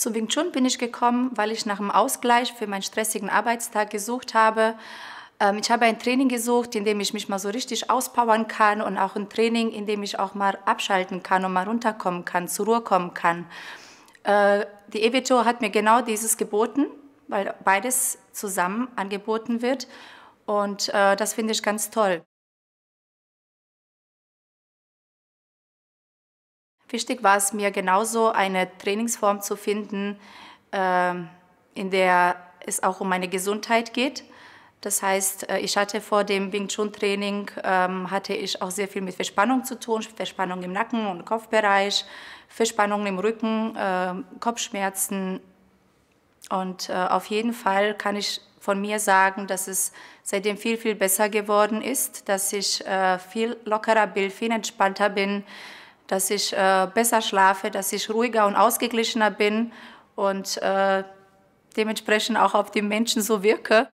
Zu Wing Chun bin ich gekommen, weil ich nach einem Ausgleich für meinen stressigen Arbeitstag gesucht habe. Ähm, ich habe ein Training gesucht, in dem ich mich mal so richtig auspowern kann und auch ein Training, in dem ich auch mal abschalten kann und mal runterkommen kann, zur Ruhe kommen kann. Äh, die EWTO hat mir genau dieses geboten, weil beides zusammen angeboten wird und äh, das finde ich ganz toll. Wichtig war es mir genauso, eine Trainingsform zu finden, ähm, in der es auch um meine Gesundheit geht. Das heißt, äh, ich hatte vor dem Wing Chun Training ähm, hatte ich auch sehr viel mit Verspannung zu tun, Verspannung im Nacken und Kopfbereich, Verspannung im Rücken, ähm, Kopfschmerzen und äh, auf jeden Fall kann ich von mir sagen, dass es seitdem viel viel besser geworden ist, dass ich äh, viel lockerer bin, viel entspannter bin dass ich äh, besser schlafe, dass ich ruhiger und ausgeglichener bin und äh, dementsprechend auch auf die Menschen so wirke.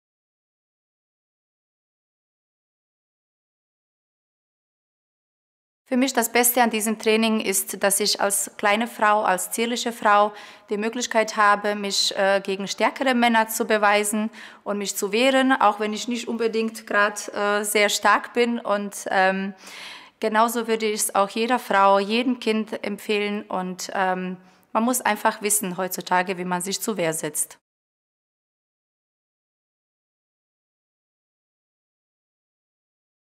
Für mich das Beste an diesem Training ist, dass ich als kleine Frau, als zierliche Frau die Möglichkeit habe, mich äh, gegen stärkere Männer zu beweisen und mich zu wehren, auch wenn ich nicht unbedingt gerade äh, sehr stark bin und ähm, Genauso würde ich es auch jeder Frau, jedem Kind empfehlen und ähm, man muss einfach wissen heutzutage, wie man sich zu Wehr setzt.